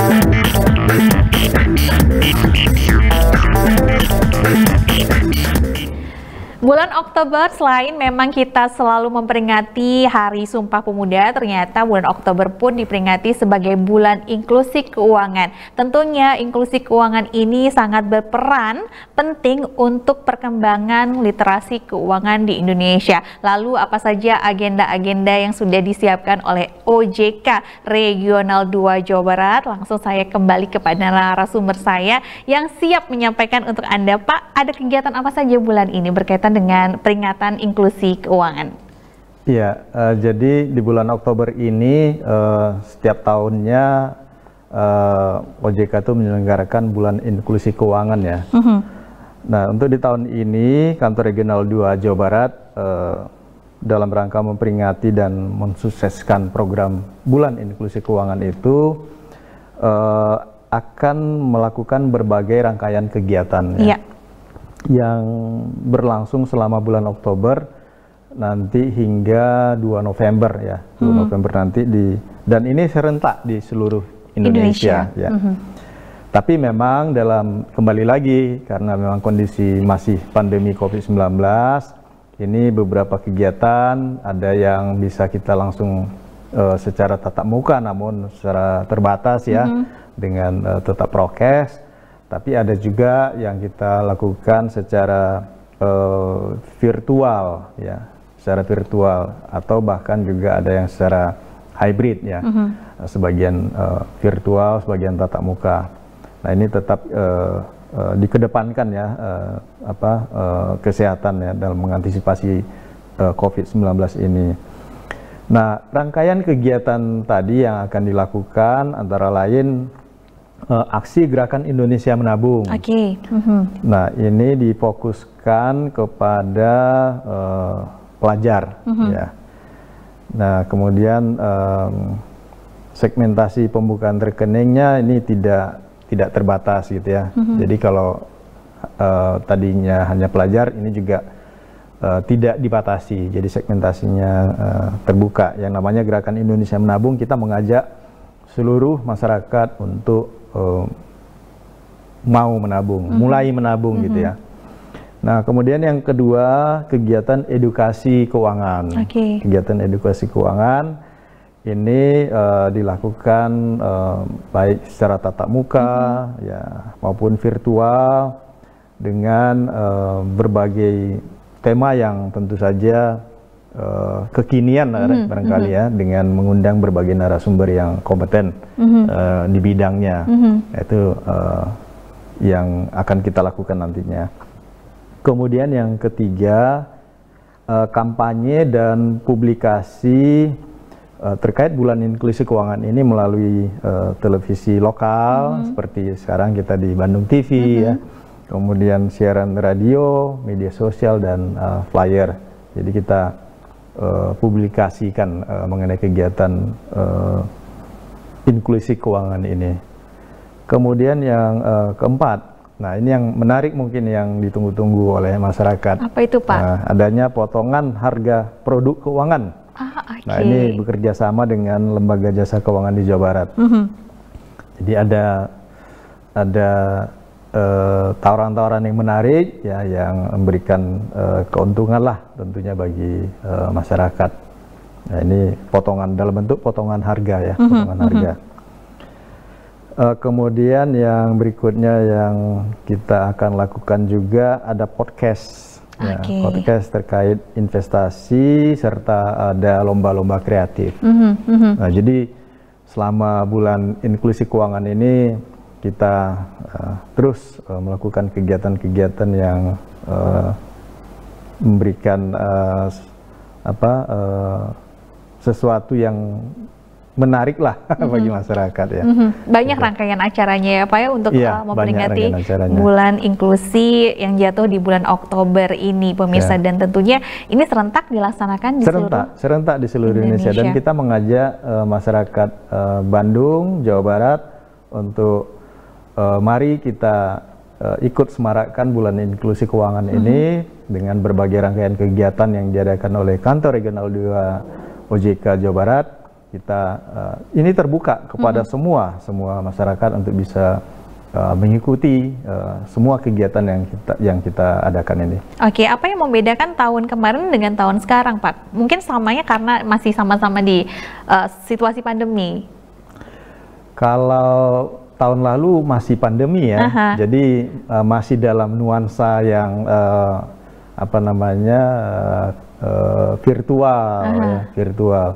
Yeah. bulan Oktober selain memang kita selalu memperingati Hari Sumpah Pemuda, ternyata bulan Oktober pun diperingati sebagai bulan inklusi keuangan. Tentunya inklusi keuangan ini sangat berperan penting untuk perkembangan literasi keuangan di Indonesia. Lalu apa saja agenda-agenda yang sudah disiapkan oleh OJK Regional 2 Jawa Barat? Langsung saya kembali kepada narasumber saya yang siap menyampaikan untuk Anda, Pak. Ada kegiatan apa saja bulan ini berkaitan dengan dengan peringatan inklusi keuangan? Ya, uh, jadi di bulan Oktober ini uh, setiap tahunnya uh, eh, OJK itu menyelenggarakan bulan inklusi keuangan ya. Uh mm-hmm. -huh. Nah, untuk di tahun ini, Kantor Regional 2 Jawa Barat uh, dalam rangka memperingati dan mensukseskan program Bulan Inklusi Keuangan itu uh, akan melakukan berbagai rangkaian kegiatan. Ya. Yeah yang berlangsung selama bulan Oktober nanti hingga 2 November ya. 2 hmm. November nanti di dan ini serentak di seluruh Indonesia, Indonesia. ya. Hmm. Tapi memang dalam kembali lagi karena memang kondisi masih pandemi Covid-19 ini beberapa kegiatan ada yang bisa kita langsung uh, secara tatap muka namun secara terbatas ya -hmm. dengan uh, tetap prokes tapi ada juga yang kita lakukan secara uh, virtual, ya, secara virtual atau bahkan juga ada yang secara hybrid, ya, uh mm-hmm. -huh. sebagian uh, virtual, sebagian tatap muka. Nah ini tetap uh, uh, dikedepankan ya uh, apa uh, kesehatan ya dalam mengantisipasi uh, COVID-19 ini. Nah, rangkaian kegiatan tadi yang akan dilakukan antara lain uh, aksi gerakan Indonesia menabung. Oke. Okay. Mm -hmm. Nah ini difokuskan kepada uh, pelajar, mm -hmm. ya. Nah kemudian um, segmentasi pembukaan rekeningnya ini tidak tidak terbatas gitu ya. Mm -hmm. Jadi kalau uh, tadinya hanya pelajar, ini juga tidak dibatasi. Jadi segmentasinya uh, terbuka. Yang namanya Gerakan Indonesia Menabung, kita mengajak seluruh masyarakat untuk uh, mau menabung, mm -hmm. mulai menabung mm -hmm. gitu mhm. ya. Nah, kemudian yang kedua, kegiatan edukasi keuangan. Okay. Kegiatan edukasi keuangan ini uh, dilakukan uh, baik secara tatap muka mm -hmm. ya maupun virtual dengan uh, berbagai tema yang tentu saja Eh, kekinian mm-hmm. barangkali ya, mm-hmm. ya dengan mengundang berbagai narasumber yang kompeten mm-hmm. uh, di bidangnya mm-hmm. itu uh, yang akan kita lakukan nantinya. Kemudian yang ketiga uh, kampanye dan publikasi terkait bulan inklusi keuangan ini melalui uh, televisi lokal mm-hmm. seperti sekarang kita di Bandung TV ya. mm-hmm. ya. Kemudian siaran radio, media sosial dan uh, flyer. Jadi kita uh, publikasikan uh, mengenai kegiatan uh, inklusi keuangan ini. Kemudian yang uh, keempat, nah ini yang menarik mungkin yang ditunggu-tunggu oleh masyarakat. Apa itu Pak? Uh, adanya potongan harga produk keuangan. Ah, okay. Nah ini bekerja sama dengan lembaga jasa keuangan di Jawa Barat. Mm -hmm. Jadi ada ada Eh, tawaran-tawaran yang menarik ya yang memberikan eh, keuntungan lah tentunya bagi eh, masyarakat. Nah, ini potongan dalam bentuk potongan harga ya, mm -hmm, potongan mm -hmm. harga. Uh, kemudian yang berikutnya yang kita akan lakukan juga ada podcast, okay. ya, podcast terkait investasi serta ada lomba-lomba kreatif. Mm -hmm, mm -hmm. Nah, jadi selama bulan inklusi keuangan ini kita uh, terus uh, melakukan kegiatan-kegiatan yang uh, memberikan uh, apa uh, sesuatu yang menarik lah mm-hmm. bagi masyarakat ya. Mm-hmm. Banyak gitu. rangkaian acaranya ya Pak ya untuk ya, memperingati bulan inklusi yang jatuh di bulan Oktober ini pemirsa ya. dan tentunya ini serentak dilaksanakan di serentak, seluruh serentak di seluruh Indonesia, Indonesia. dan kita mengajak uh, masyarakat uh, Bandung, Jawa Barat untuk Eh, mari kita uh, ikut semarakkan bulan inklusi keuangan mm -hmm. ini dengan berbagai rangkaian kegiatan yang diadakan oleh kantor regional 2 OJK Jawa Barat. Kita uh, ini terbuka kepada mm -hmm. semua semua masyarakat untuk bisa uh, mengikuti uh, semua kegiatan yang kita yang kita adakan ini. Oke, apa yang membedakan tahun kemarin dengan tahun sekarang, Pak? Mungkin samanya karena masih sama-sama di uh, situasi pandemi. Kalau tahun lalu masih pandemi ya, Aha. jadi uh, masih dalam nuansa yang uh, apa namanya uh, uh, virtual, ya, virtual.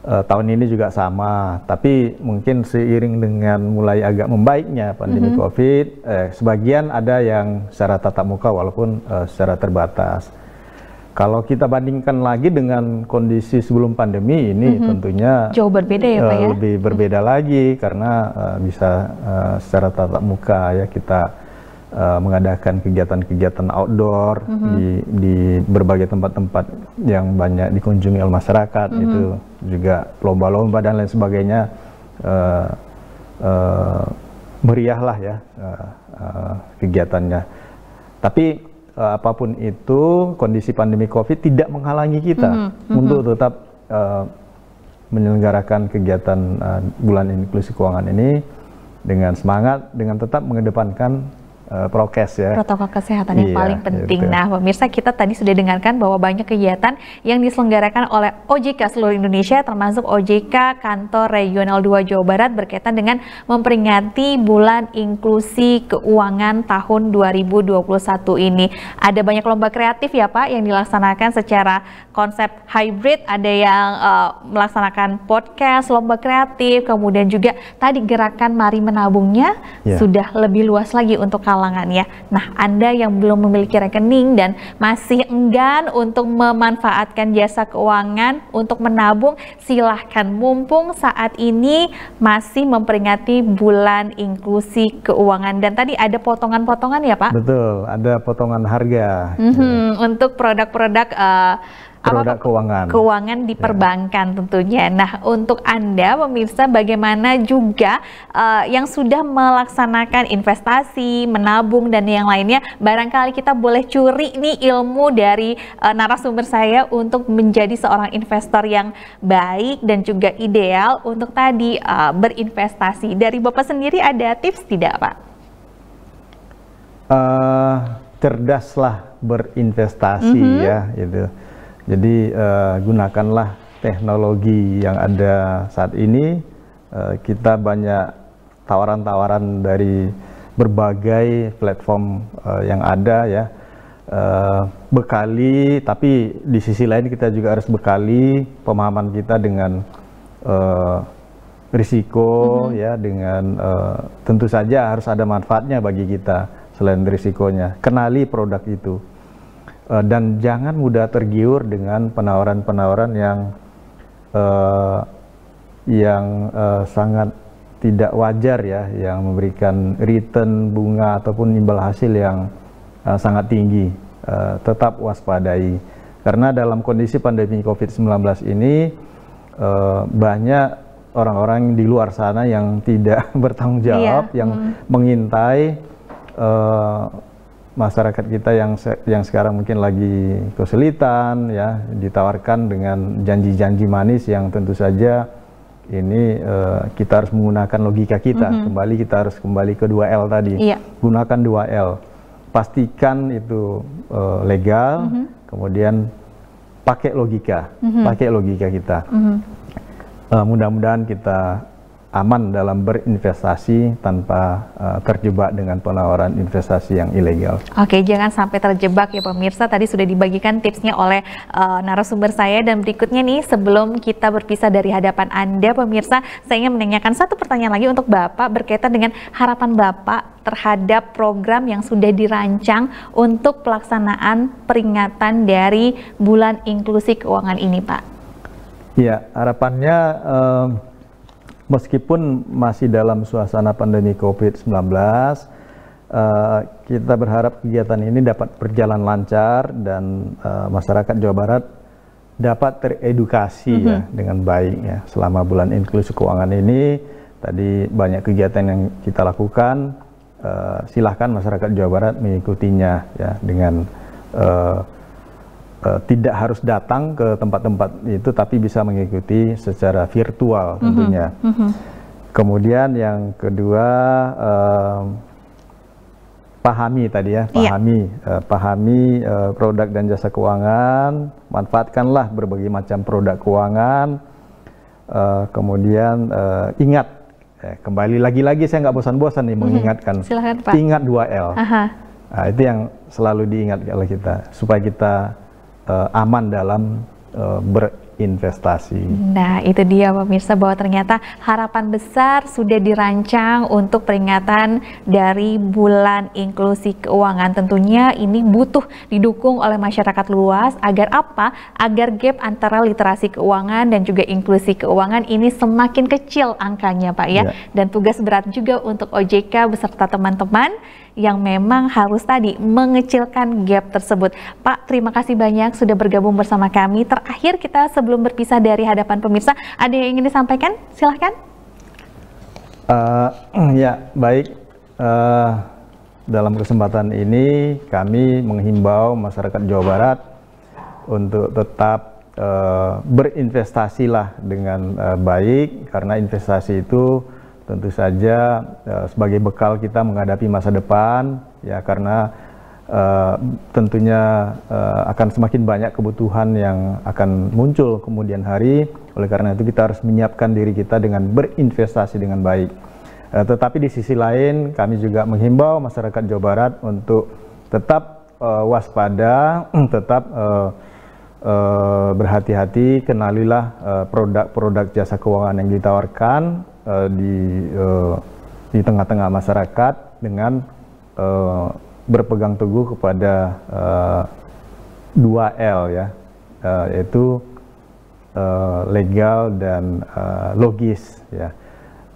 Uh, tahun ini juga sama, tapi mungkin seiring dengan mulai agak membaiknya pandemi mm -hmm. COVID, eh, sebagian ada yang secara tatap muka walaupun uh, secara terbatas. Kalau kita bandingkan lagi dengan kondisi sebelum pandemi ini mm-hmm. tentunya jauh berbeda ya Pak eh, ya. Lebih berbeda mm-hmm. lagi karena uh, bisa uh, secara tatap muka ya kita uh, mengadakan kegiatan-kegiatan outdoor mm-hmm. di di berbagai tempat-tempat yang banyak dikunjungi oleh masyarakat mm-hmm. itu juga lomba-lomba dan lain sebagainya uh, uh, meriah lah ya uh, uh, kegiatannya. Tapi uh, apapun itu kondisi pandemi COVID tidak menghalangi kita mm -hmm. untuk tetap uh, menyelenggarakan kegiatan uh, bulan inklusi keuangan ini dengan semangat, dengan tetap mengedepankan uh, prokes ya. Protokol kesehatan yang iya, paling iya, penting. Gitu. Nah, pemirsa kita tadi sudah dengarkan bahwa banyak kegiatan yang diselenggarakan oleh OJK seluruh Indonesia termasuk OJK Kantor Regional 2 Jawa Barat berkaitan dengan memperingati bulan inklusi keuangan tahun 2021 ini. Ada banyak lomba kreatif ya Pak yang dilaksanakan secara konsep hybrid, ada yang uh, melaksanakan podcast, lomba kreatif, kemudian juga tadi gerakan mari menabungnya yeah. sudah lebih luas lagi untuk kalangan kalangan ya. Nah, Anda yang belum memiliki rekening dan masih enggan untuk memanfaatkan jasa keuangan untuk menabung, silahkan mumpung saat ini masih memperingati bulan inklusi keuangan. Dan tadi ada potongan-potongan ya Pak? Betul, ada potongan harga. Mm -hmm, ya. Untuk produk-produk uh, produk apa, keuangan. Keuangan di ya. perbankan ya. tentunya. Nah, untuk Anda pemirsa bagaimana juga uh, yang sudah melaksanakan investasi, menabung dan yang lainnya, barangkali kita boleh curi nih ilmu dari uh, narasumber saya untuk menjadi seorang investor yang baik dan juga ideal untuk tadi uh, berinvestasi. Dari Bapak sendiri ada tips tidak, Pak? Uh, cerdaslah berinvestasi mm -hmm. ya itu. Jadi uh, gunakanlah teknologi yang ada saat ini. Uh, kita banyak tawaran-tawaran dari berbagai platform uh, yang ada ya. Uh, bekali, tapi di sisi lain kita juga harus bekali pemahaman kita dengan uh, risiko mm-hmm. ya dengan uh, tentu saja harus ada manfaatnya bagi kita selain risikonya. Kenali produk itu Eh, dan jangan mudah tergiur dengan penawaran-penawaran yang uh, yang uh, sangat tidak wajar ya yang memberikan return bunga ataupun imbal hasil yang uh, sangat tinggi uh, tetap waspadai karena dalam kondisi pandemi Covid-19 ini uh, banyak orang-orang di luar sana yang tidak bertanggung iya, jawab iya. yang hmm. mengintai uh, masyarakat kita yang yang sekarang mungkin lagi kesulitan ya ditawarkan dengan janji-janji manis yang tentu saja ini uh, kita harus menggunakan logika kita mm -hmm. kembali kita harus kembali ke 2L tadi iya. gunakan 2L pastikan itu uh, legal mm -hmm. kemudian pakai logika mm -hmm. pakai logika kita mm -hmm. uh, mudah-mudahan kita aman dalam berinvestasi tanpa uh, terjebak dengan penawaran investasi yang ilegal. Oke, jangan sampai terjebak ya pemirsa. Tadi sudah dibagikan tipsnya oleh uh, narasumber saya dan berikutnya nih sebelum kita berpisah dari hadapan Anda pemirsa, saya ingin menanyakan satu pertanyaan lagi untuk Bapak berkaitan dengan harapan Bapak terhadap program yang sudah dirancang untuk pelaksanaan peringatan dari bulan inklusi keuangan ini, Pak. Ya, harapannya uh, meskipun masih dalam suasana pandemi COVID-19, eh, kita berharap kegiatan ini dapat berjalan lancar dan eh, masyarakat Jawa Barat dapat teredukasi mm -hmm. ya mm-hmm. dengan baik ya selama bulan inklusi keuangan ini. Tadi banyak kegiatan yang kita lakukan. Uh, silahkan masyarakat Jawa Barat mengikutinya ya dengan uh, Eh, tidak harus datang ke tempat-tempat itu tapi bisa mengikuti secara virtual mhm, tentunya. Mm -hmm. Kemudian yang kedua uh, pahami tadi ya, iya. pahami yeah. uh, pahami uh, produk dan jasa keuangan, manfaatkanlah berbagai macam produk keuangan. Uh, kemudian uh, ingat eh, kembali lagi-lagi saya nggak bosan-bosan nih mm -hmm. mengingatkan. Silahkan, Pak. Ingat 2L. Aha. Nah, itu yang selalu diingat oleh kita supaya kita uh, aman dalam uh, ber investasi. Nah, itu dia pemirsa bahwa ternyata harapan besar sudah dirancang untuk peringatan dari bulan inklusi keuangan. Tentunya ini butuh didukung oleh masyarakat luas agar apa? Agar gap antara literasi keuangan dan juga inklusi keuangan ini semakin kecil angkanya, Pak ya. ya. Dan tugas berat juga untuk OJK beserta teman-teman yang memang harus tadi mengecilkan gap tersebut. Pak, terima kasih banyak sudah bergabung bersama kami. Terakhir kita sebelum sebelum berpisah dari hadapan pemirsa, ada yang ingin disampaikan? Silahkan. Uh, ya, baik. Uh, dalam kesempatan ini kami menghimbau masyarakat Jawa Barat untuk tetap uh, berinvestasilah dengan uh, baik karena investasi itu tentu saja uh, sebagai bekal kita menghadapi masa depan ya karena Eh, tentunya uh, akan semakin banyak kebutuhan yang akan muncul kemudian hari. Oleh karena itu kita harus menyiapkan diri kita dengan berinvestasi dengan baik. Uh, tetapi di sisi lain kami juga menghimbau masyarakat Jawa Barat untuk tetap uh, waspada, tetap uh, uh, berhati-hati, kenalilah produk-produk uh, jasa keuangan yang ditawarkan uh, di uh, di tengah-tengah masyarakat dengan uh, berpegang teguh kepada uh, eh, 2L ya, uh, yaitu uh, legal dan uh, logis ya.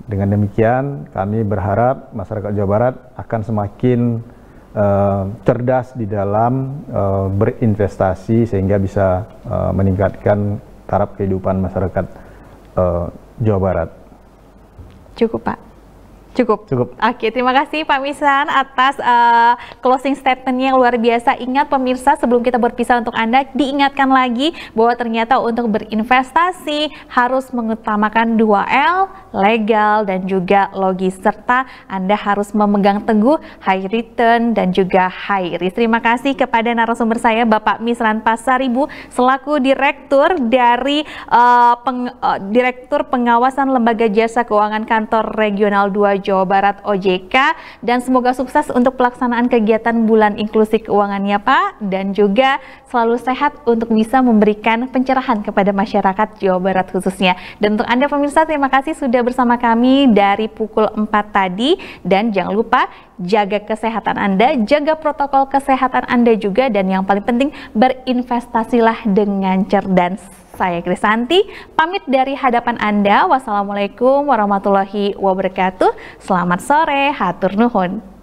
Dengan demikian kami berharap masyarakat Jawa Barat akan semakin uh, cerdas di dalam uh, berinvestasi sehingga bisa uh, meningkatkan taraf kehidupan masyarakat uh, Jawa Barat. Cukup Pak. Cukup. Cukup. Oke, terima kasih Pak Misan atas uh, closing statementnya yang luar biasa. Ingat pemirsa, sebelum kita berpisah untuk Anda, diingatkan lagi bahwa ternyata untuk berinvestasi harus mengutamakan 2L, legal dan juga logis. Serta Anda harus memegang teguh high return dan juga high risk. Terima kasih kepada narasumber saya Bapak Misran Pasaribu selaku Direktur dari uh, peng, uh, Direktur Pengawasan Lembaga Jasa Keuangan Kantor Regional 2 Jawa Barat OJK dan semoga sukses untuk pelaksanaan kegiatan bulan inklusi keuangannya Pak dan juga selalu sehat untuk bisa memberikan pencerahan kepada masyarakat Jawa Barat khususnya. Dan untuk Anda pemirsa terima kasih sudah bersama kami dari pukul 4 tadi dan jangan lupa jaga kesehatan Anda, jaga protokol kesehatan Anda juga dan yang paling penting berinvestasilah dengan cerdas. Saya Krisanti, pamit dari hadapan Anda. Wassalamualaikum warahmatullahi wabarakatuh. Selamat sore, hatur nuhun.